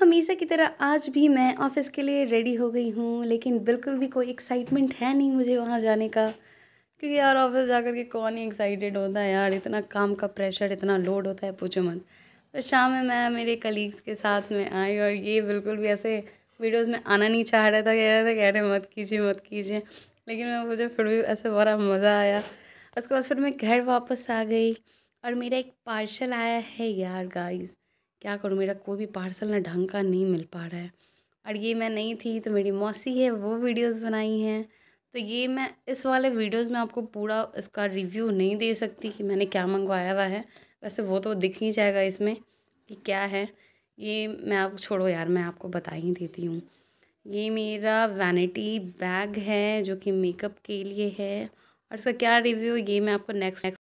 हमेशा की तरह आज भी मैं ऑफिस के लिए रेडी हो गई हूँ लेकिन बिल्कुल भी कोई एक्साइटमेंट है नहीं मुझे वहाँ जाने का क्योंकि यार ऑफिस जाकर के कौन ही एक्साइटेड होता है यार इतना काम का प्रेशर इतना लोड होता है पूछो मत तो शाम में मैं मेरे कलीग्स के साथ में आई और ये बिल्कुल भी ऐसे वीडियोस में आना नहीं चाह रहा था कह रहे थे कह रहे मत कीजिए मत कीजिए लेकिन मैं मुझे फिर भी ऐसे बड़ा मज़ा आया उसके बाद फिर मैं घर वापस आ गई और मेरा एक पार्सल आया है यार गाइस क्या करूँ मेरा कोई भी पार्सल ना ढंग का नहीं मिल पा रहा है और ये मैं नहीं थी तो मेरी मौसी है वो वीडियोस बनाई हैं तो ये मैं इस वाले वीडियोस में आपको पूरा इसका रिव्यू नहीं दे सकती कि मैंने क्या मंगवाया हुआ है वैसे वो तो दिख ही जाएगा इसमें कि क्या है ये मैं आप छोड़ो यार मैं आपको बता ही देती हूँ ये मेरा वैनिटी बैग है जो कि मेकअप के लिए है और इसका क्या रिव्यू ये मैं आपको नेक्स्ट नेक्स्ट